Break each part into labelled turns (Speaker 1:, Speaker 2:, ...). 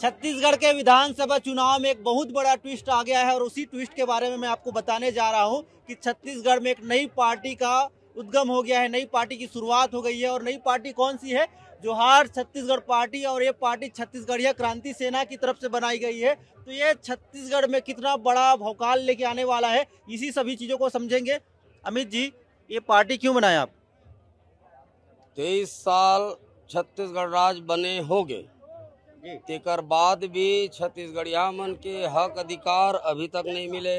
Speaker 1: छत्तीसगढ़ के विधानसभा चुनाव में एक बहुत बड़ा ट्विस्ट आ गया है और उसी ट्विस्ट के बारे में मैं आपको बताने जा रहा हूं कि छत्तीसगढ़ में एक नई पार्टी का उद्गम हो गया है नई पार्टी की शुरुआत हो गई है और नई पार्टी कौन सी है जोहार छत्तीसगढ़ पार्टी और ये पार्टी छत्तीसगढ़िया क्रांति सेना की तरफ से बनाई गई है तो ये छत्तीसगढ़ में कितना बड़ा भौकाल लेके आने वाला है इसी सभी चीज़ों को समझेंगे अमित जी ये पार्टी क्यों बनाया आप
Speaker 2: तेईस साल छत्तीसगढ़ राज्य बने हो गए तेकर बाद भी छत्तीसगढ़िया मन के हक अधिकार अभी तक नहीं मिले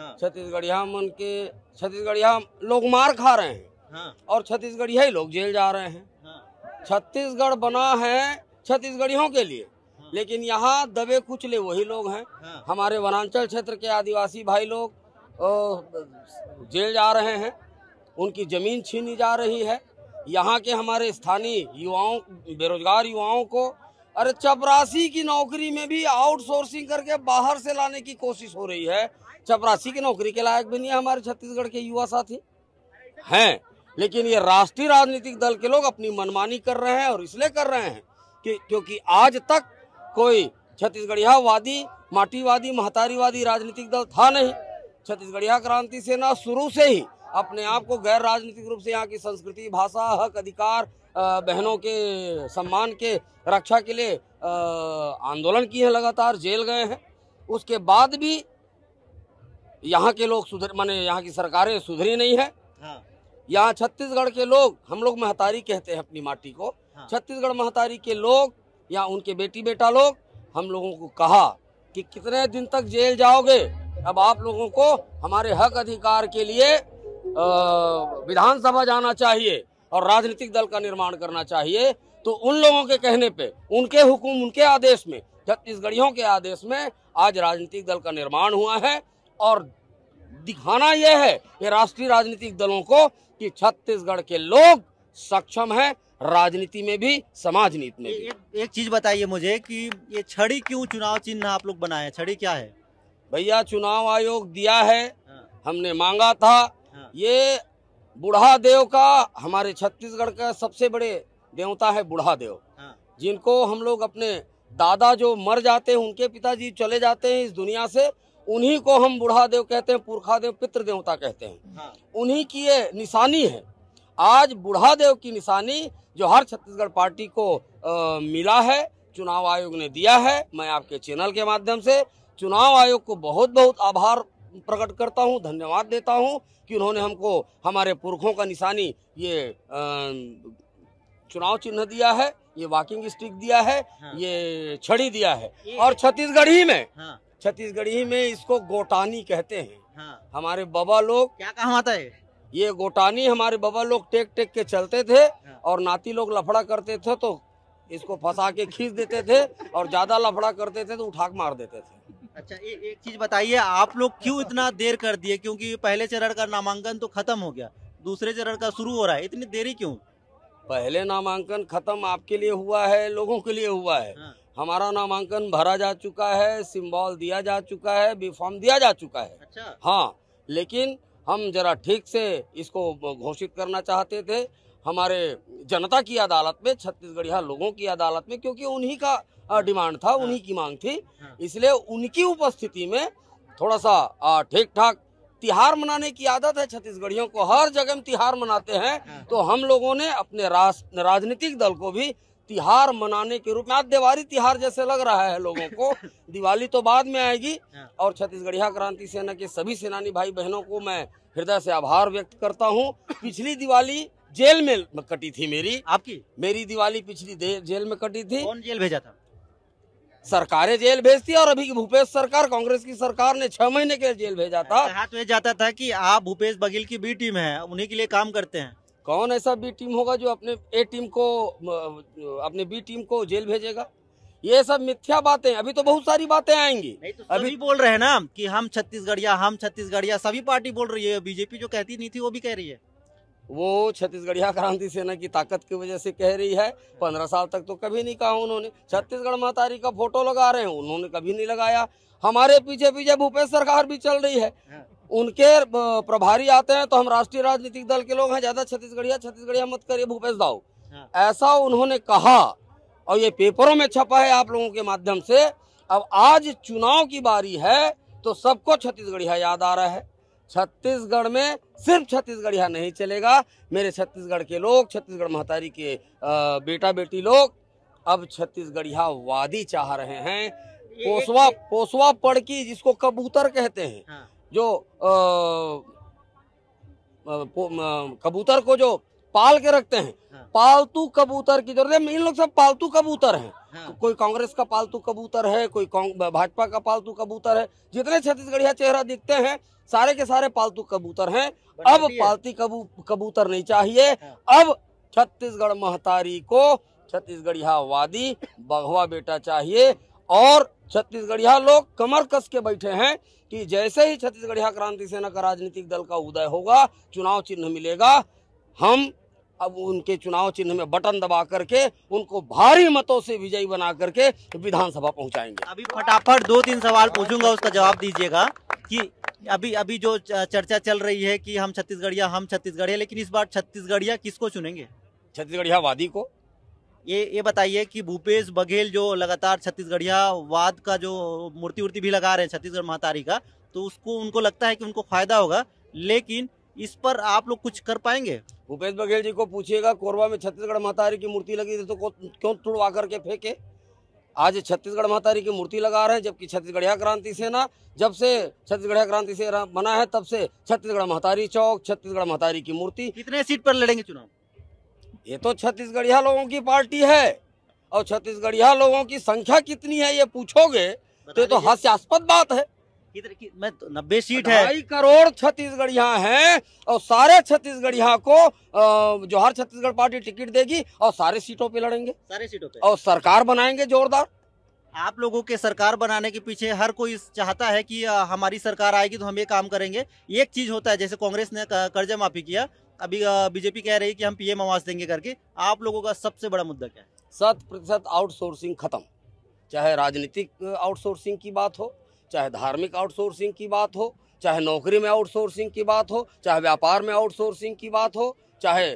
Speaker 2: हाँ। छत्तीसगढ़िया मन के छत्तीसगढ़िया लोग मार खा रहे हैं हाँ। और छत्तीसगढ़िया ही लोग जेल जा रहे हैं हाँ। छत्तीसगढ़ बना है छत्तीसगढ़ियों के लिए हाँ। लेकिन यहाँ दबे कुचले वही लोग हैं हाँ। हमारे वनांचल क्षेत्र के आदिवासी भाई लोग जेल जा रहे हैं उनकी जमीन छीनी जा रही है यहाँ के हमारे स्थानीय युवाओं बेरोजगार युवाओं को अरे चपरासी की नौकरी में भी आउटसोर्सिंग करके बाहर से लाने की कोशिश हो रही है चपरासी की नौकरी के लायक भी नहीं है हमारे छत्तीसगढ़ के युवा साथी हैं लेकिन ये राष्ट्रीय राजनीतिक दल के लोग अपनी मनमानी कर रहे हैं और इसलिए कर रहे हैं कि क्योंकि आज तक कोई छत्तीसगढ़िया वादी माटीवादी महतारीवादी राजनीतिक दल था नहीं छत्तीसगढ़िया क्रांति सेना शुरू से ही अपने आप को गैर राजनीतिक रूप से यहाँ की संस्कृति भाषा हक अधिकार बहनों के सम्मान के रक्षा के लिए आंदोलन किए हैं लगातार जेल गए हैं उसके बाद भी यहाँ के लोग सुधर माने यहाँ की सरकारें सुधरी नहीं है हाँ। यहाँ छत्तीसगढ़ के लोग हम लोग महतारी कहते हैं अपनी माटी को हाँ। छत्तीसगढ़ महतारी के लोग या उनके बेटी बेटा लोग हम लोगों को कहा कि कितने दिन तक जेल जाओगे अब आप लोगों को हमारे हक अधिकार के लिए विधानसभा जाना चाहिए और राजनीतिक दल का निर्माण करना चाहिए तो उन लोगों के कहने पे उनके हुकुम उनके आदेश में छत्तीसगढ़ियों के आदेश में आज राजनीतिक दल का निर्माण हुआ है और दिखाना यह है कि राष्ट्रीय राजनीतिक दलों को कि छत्तीसगढ़ के लोग सक्षम हैं राजनीति में भी समाज नीति में भी एक, एक चीज बताइए मुझे कि ये छड़ी क्यों चुनाव चिन्ह आप लोग बनाए छड़ी क्या है भैया चुनाव आयोग दिया है हाँ। हमने मांगा था हाँ। ये बूढ़ा देव का हमारे छत्तीसगढ़ का सबसे बड़े देवता है बूढ़ा देव हाँ। जिनको हम लोग अपने दादा जो मर जाते हैं उनके पिताजी चले जाते हैं इस दुनिया से उन्हीं को हम बूढ़ा देव कहते हैं पुरखा देव पितृ देवता कहते हैं हाँ। उन्हीं की ये निशानी है आज बूढ़ा देव की निशानी जो हर छत्तीसगढ़ पार्टी को आ, मिला है चुनाव आयोग ने दिया है मैं आपके चैनल के माध्यम से चुनाव आयोग को बहुत बहुत आभार प्रकट करता हूँ धन्यवाद देता हूँ कि उन्होंने हमको हमारे पुरखों का निशानी ये चुनाव चिन्ह दिया है ये वॉकिंग स्टिक दिया है हाँ। ये छड़ी दिया है और छत्तीसगढ़ी में हाँ। छत्तीसगढ़ी में इसको गोटानी कहते हैं हाँ। हमारे बाबा लोग क्या कहा है ये गोटानी हमारे बाबा लोग टेक टेक के चलते थे हाँ। और नाती लोग लफड़ा करते थे तो इसको फंसा के खींच देते थे और ज्यादा लफड़ा करते थे तो उठाक मार देते थे
Speaker 1: अच्छा ए, एक
Speaker 2: चीज बताइए आप लोग क्यों इतना देर कर दिए क्योंकि पहले चरण का नामांकन तो खत्म हो गया दूसरे चरण का शुरू हो रहा है इतनी देरी क्यों पहले नामांकन खत्म आपके लिए हुआ है लोगों के लिए हुआ है हाँ। हमारा नामांकन भरा जा चुका है सिम्बॉल दिया जा चुका है बीफॉर्म दिया जा चुका है अच्छा हाँ लेकिन हम जरा ठीक से इसको घोषित करना चाहते थे हमारे जनता की अदालत में छत्तीसगढ़िया लोगों की अदालत में क्योंकि उन्हीं का हाँ, डिमांड था हाँ। उन्हीं की मांग थी हाँ। इसलिए उनकी उपस्थिति में थोड़ा सा ठीक ठाक तिहार मनाने की आदत है छत्तीसगढ़ियों को हर जगह में तिहार मनाते हैं तो हम लोगों ने अपने राजनीतिक दल को भी तिहार मनाने के रूप में आज देवारी तिहार जैसे लग रहा है लोगों को दिवाली तो बाद में आएगी और छत्तीसगढ़िया क्रांति सेना के सभी सेनानी भाई बहनों को मैं हृदय से आभार व्यक्त करता हूँ पिछली दिवाली जेल में कटी थी मेरी आपकी मेरी दिवाली पिछली जेल में कटी थी कौन जेल भेजा था सरकारें जेल भेजती और अभी भूपेश सरकार कांग्रेस की सरकार ने छह महीने के जेल भेजा था हाथ में जाता था कि आप भूपेश बघेल की बी टीम है उन्हीं के लिए काम करते हैं कौन ऐसा बी टीम होगा जो अपने ए टीम को अपने बी टीम को जेल भेजेगा ये सब मिथ्या बातें अभी तो बहुत सारी बातें आएंगी नहीं तो अभी बोल रहे हैं ना कि हम छत्तीसगढ़िया हम छत्तीसगढ़िया सभी पार्टी बोल रही है बीजेपी जो कहती नहीं थी वो भी कह रही है वो छत्तीसगढ़िया क्रांति सेना की ताकत की वजह से कह रही है पंद्रह साल तक तो कभी नहीं कहा उन्होंने छत्तीसगढ़ महतारी का फोटो लगा रहे हैं उन्होंने कभी नहीं लगाया हमारे पीछे पीछे भूपेश सरकार भी चल रही है हाँ। उनके प्रभारी आते हैं तो हम राष्ट्रीय राजनीतिक दल के लोग हैं ज्यादा छत्तीसगढ़िया छत्तीसगढ़िया मत करिए भूपेश दाऊ हाँ। ऐसा उन्होंने कहा और ये पेपरों में छपा है आप लोगों के माध्यम से अब आज चुनाव की बारी है तो सबको छत्तीसगढ़िया याद आ रहा है छत्तीसगढ़ में सिर्फ छत्तीसगढ़ यहाँ नहीं चलेगा मेरे छत्तीसगढ़ के लोग छत्तीसगढ़ महतारी के बेटा बेटी लोग अब छत्तीसगढ़ यहाँ वादी चाह रहे हैं पोसवा पोसवा पड़की जिसको कबूतर कहते हैं हाँ। जो आ, आ, आ, कबूतर को जो पाल के रखते हैं हाँ। पालतू कबूतर की जरूरत इन लोग सब पालतू कबूतर हैं हाँ। कोई कांग्रेस का पालतू कबूतर है कोई भाजपा का पालतू कबूतर है जितने छत्तीसगढ़िया चेहरा दिखते हैं सारे के सारे पालतू कबूतर हैं अब पालती कबू कबूतर नहीं चाहिए हाँ। अब छत्तीसगढ़ महतारी को छत्तीसगढ़िया वादी बघवा बेटा चाहिए और छत्तीसगढ़िया लोग कमर कस के बैठे हैं कि जैसे ही छत्तीसगढ़िया क्रांति सेना का राजनीतिक दल का उदय होगा चुनाव चिन्ह मिलेगा हम अब उनके चुनाव चिन्ह में बटन दबा करके उनको भारी मतों से विजयी बना करके विधानसभा पहुंचाएंगे अभी फटाफट दो तीन सवाल पूछूंगा उसका जवाब दीजिएगा कि अभी अभी जो
Speaker 1: चर्चा चल रही है कि हम छत्तीसगढ़िया हम छत्तीसगढ़िया लेकिन इस बार छत्तीसगढ़िया किसको चुनेंगे छत्तीसगढ़िया वादी को ये ये बताइए कि भूपेश बघेल जो लगातार छत्तीसगढ़िया वाद का जो मूर्ति वूर्ति भी लगा रहे हैं छत्तीसगढ़ महातारी का तो उसको उनको लगता है कि उनको फायदा
Speaker 2: होगा लेकिन इस पर आप लोग कुछ कर पाएंगे भूपेश बघेल जी को पूछिएगा कोरबा में छत्तीसगढ़ महातारी की मूर्ति लगी थी तो क्यों तुड़वा करके फेंके आज छत्तीसगढ़ मातारी की मूर्ति लगा रहे हैं जबकि छत्तीसगढ़िया क्रांति सेना जब से छत्तीसगढ़िया क्रांति से बना है तब से छत्तीसगढ़ महातारी चौक छत्तीसगढ़ महातारी की मूर्ति कितने सीट पर लड़ेंगे चुनाव ये तो छत्तीसगढ़िया लोगों की पार्टी है और छत्तीसगढ़िया लोगों की संख्या कितनी है ये पूछोगे तो ये तो हास्यास्पद बात है
Speaker 1: मैं तो
Speaker 2: नब्बे सीट है ढाई करोड़ छत्तीसगढ़िया यहाँ है और सारे छत्तीसगढ़िया को जो हर छत्तीसगढ़ पार्टी टिकट देगी और सारे सीटों पे लड़ेंगे
Speaker 1: सारे सीटों पे और
Speaker 2: सरकार बनाएंगे जोरदार आप
Speaker 1: लोगों के सरकार बनाने के पीछे हर कोई चाहता है कि हमारी सरकार आएगी तो हम ये काम करेंगे एक चीज होता है जैसे कांग्रेस ने कर्ज माफी किया अभी बीजेपी कह रही है कि हम पीएम आवास देंगे करके
Speaker 2: आप लोगों का सबसे बड़ा मुद्दा क्या है शत प्रतिशत आउटसोर्सिंग खत्म चाहे राजनीतिक आउटसोर्सिंग की बात हो चाहे धार्मिक आउटसोर्सिंग की बात हो चाहे नौकरी में आउटसोर्सिंग की बात हो चाहे व्यापार में आउटसोर्सिंग की बात हो चाहे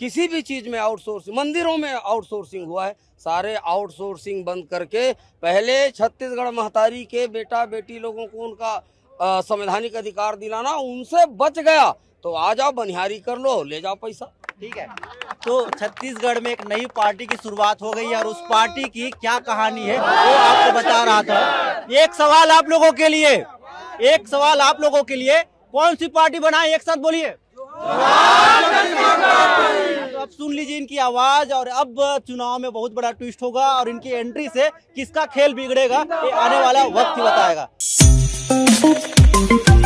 Speaker 2: किसी भी चीज़ में आउटसोर्सिंग मंदिरों में आउटसोर्सिंग हुआ है सारे आउटसोर्सिंग बंद करके पहले छत्तीसगढ़ महतारी के बेटा बेटी लोगों को उनका संवैधानिक अधिकार दिलाना उनसे बच गया तो आ जाओ बनिहारी कर लो ले जाओ पैसा ठीक है तो छत्तीसगढ़ में एक नई पार्टी की शुरुआत हो गई है और उस पार्टी की क्या कहानी है वो आपको बता रहा
Speaker 1: था एक सवाल आप लोगों के लिए एक सवाल आप लोगों के लिए कौन सी पार्टी बनाए एक साथ बोलिए तो अब सुन लीजिए इनकी आवाज और अब चुनाव में बहुत बड़ा ट्विस्ट होगा और इनकी एंट्री से किसका खेल बिगड़ेगा ये आने वाला वक्त ही बताएगा